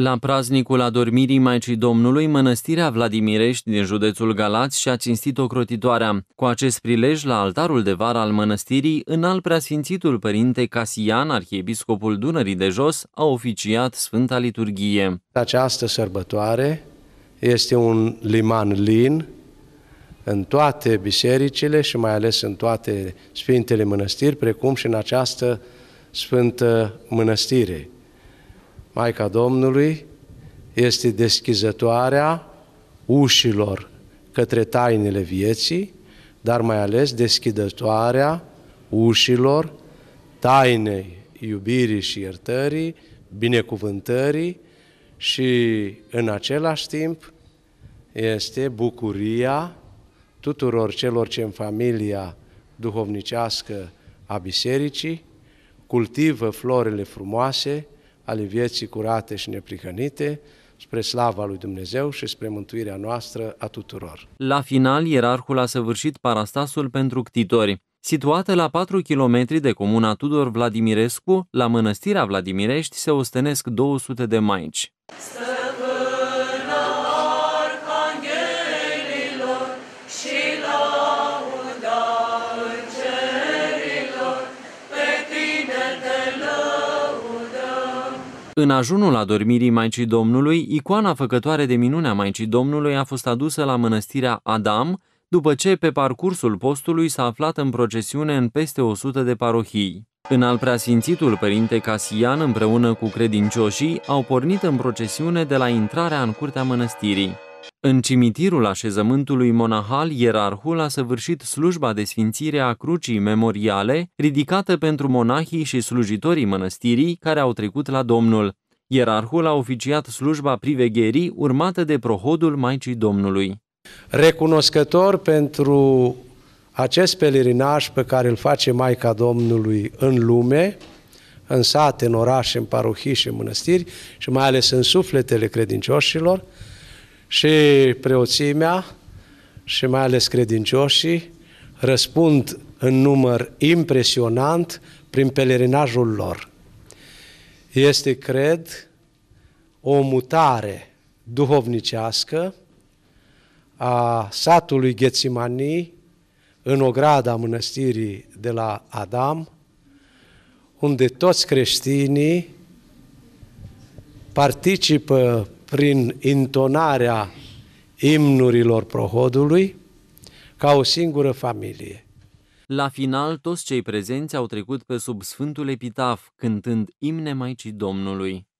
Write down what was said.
La praznicul adormirii Maicii Domnului, mănăstirea Vladimirești din județul Galați și-a cinstit ocrotitoarea. Cu acest prilej, la altarul de vară al mănăstirii, în al preasfințitul părinte Casian, arhiepiscopul Dunării de Jos, a oficiat Sfânta Liturghie. Această sărbătoare este un liman lin în toate bisericile și mai ales în toate sfintele mănăstiri, precum și în această sfântă mănăstire. Maica Domnului este deschizătoarea ușilor către tainele vieții, dar mai ales deschidătoarea ușilor tainei iubirii și iertării, binecuvântării și în același timp este bucuria tuturor celor ce în familia duhovnicească a bisericii cultivă florile frumoase, ale vieții curate și neprihănite, spre slava lui Dumnezeu și spre mântuirea noastră a tuturor. La final, ierarhul a săvârșit parastasul pentru ctitori. Situată la 4 km de comuna Tudor Vladimirescu, la mănăstirea Vladimirești se ostenesc 200 de maici. Stă! În ajunul adormirii Maicii Domnului, icoana făcătoare de minunea Maicii Domnului a fost adusă la mănăstirea Adam, după ce pe parcursul postului s-a aflat în procesiune în peste 100 de parohii. În al preasfințitul părinte Casian împreună cu credincioșii au pornit în procesiune de la intrarea în curtea mănăstirii. În cimitirul așezământului monahal, ierarhul a săvârșit slujba de sfințire a crucii memoriale ridicată pentru monahii și slujitorii mănăstirii care au trecut la Domnul. Ierarhul a oficiat slujba privegherii urmată de prohodul Maicii Domnului. Recunoscător pentru acest pelerinaj pe care îl face Maica Domnului în lume, în sate, în orașe, în parohii și în mănăstiri și mai ales în sufletele credincioșilor, și preoțimea și mai ales credincioșii răspund în număr impresionant prin pelerinajul lor. Este, cred, o mutare duhovnicească a satului Ghețimanii în ograda mănăstirii de la Adam, unde toți creștinii participă prin intonarea imnurilor prohodului ca o singură familie. La final, toți cei prezenți au trecut pe sub Sfântul Epitaf, cântând imne Maicii Domnului.